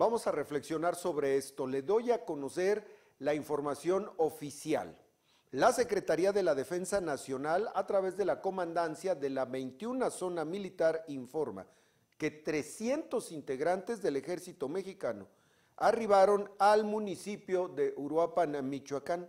Vamos a reflexionar sobre esto. Le doy a conocer la información oficial. La Secretaría de la Defensa Nacional, a través de la comandancia de la 21 Zona Militar, informa que 300 integrantes del ejército mexicano arribaron al municipio de Uruapan, Michoacán.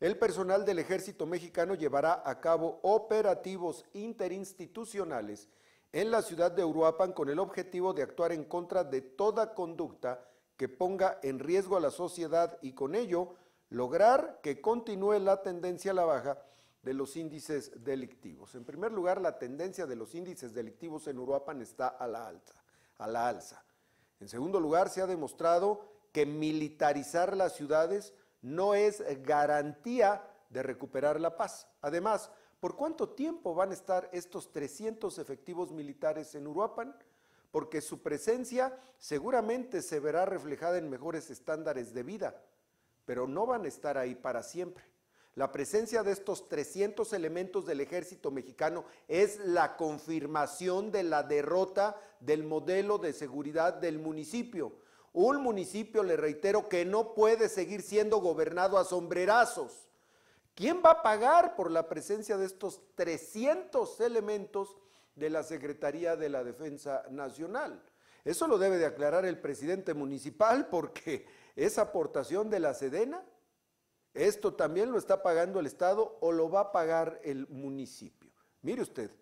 El personal del ejército mexicano llevará a cabo operativos interinstitucionales en la ciudad de Uruapan con el objetivo de actuar en contra de toda conducta que ponga en riesgo a la sociedad y con ello lograr que continúe la tendencia a la baja de los índices delictivos. En primer lugar, la tendencia de los índices delictivos en Uruapan está a la alza, a la alza. En segundo lugar, se ha demostrado que militarizar las ciudades no es garantía de recuperar la paz. Además, ¿Por cuánto tiempo van a estar estos 300 efectivos militares en Uruapan? Porque su presencia seguramente se verá reflejada en mejores estándares de vida, pero no van a estar ahí para siempre. La presencia de estos 300 elementos del ejército mexicano es la confirmación de la derrota del modelo de seguridad del municipio. Un municipio, le reitero, que no puede seguir siendo gobernado a sombrerazos. ¿Quién va a pagar por la presencia de estos 300 elementos de la Secretaría de la Defensa Nacional? Eso lo debe de aclarar el presidente municipal porque esa aportación de la Sedena. Esto también lo está pagando el Estado o lo va a pagar el municipio. Mire usted,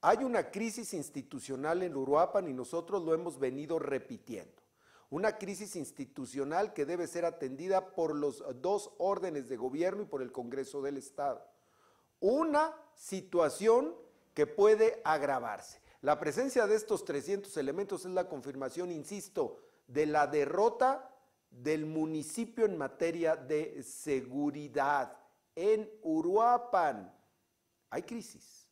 hay una crisis institucional en Uruapan y nosotros lo hemos venido repitiendo una crisis institucional que debe ser atendida por los dos órdenes de gobierno y por el Congreso del Estado. Una situación que puede agravarse. La presencia de estos 300 elementos es la confirmación, insisto, de la derrota del municipio en materia de seguridad. En Uruapan hay crisis.